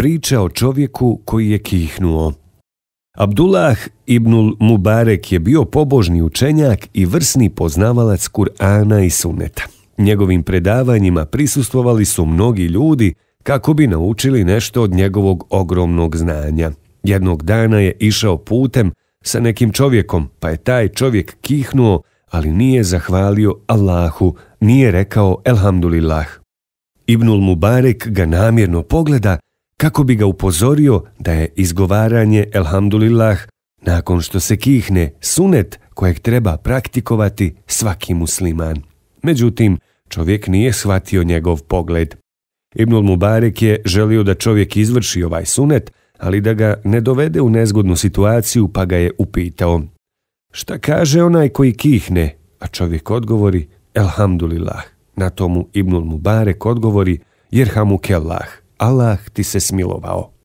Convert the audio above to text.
priča o čovjeku koji je kihnuo. Abdullah ibnul Mubarek je bio pobožni učenjak i vrsni poznavalac Kur'ana i Suneta. Njegovim predavanjima prisustvovali su mnogi ljudi kako bi naučili nešto od njegovog ogromnog znanja. Jednog dana je išao putem sa nekim čovjekom, pa je taj čovjek kihnuo, ali nije zahvalio Allahu, nije rekao Elhamdulillah. Ibnul Mubarek ga namjerno pogleda kako bi ga upozorio da je izgovaranje Elhamdulillah nakon što se kihne sunet kojeg treba praktikovati svaki musliman. Međutim, čovjek nije shvatio njegov pogled. Ibnul Mubarek je želio da čovjek izvrši ovaj sunet, ali da ga ne dovede u nezgodnu situaciju pa ga je upitao. Šta kaže onaj koji kihne? A čovjek odgovori, Elhamdulillah. Na tomu Ibnul Mubarek odgovori, Jerhamu Kellah. Allah ti se smilovao.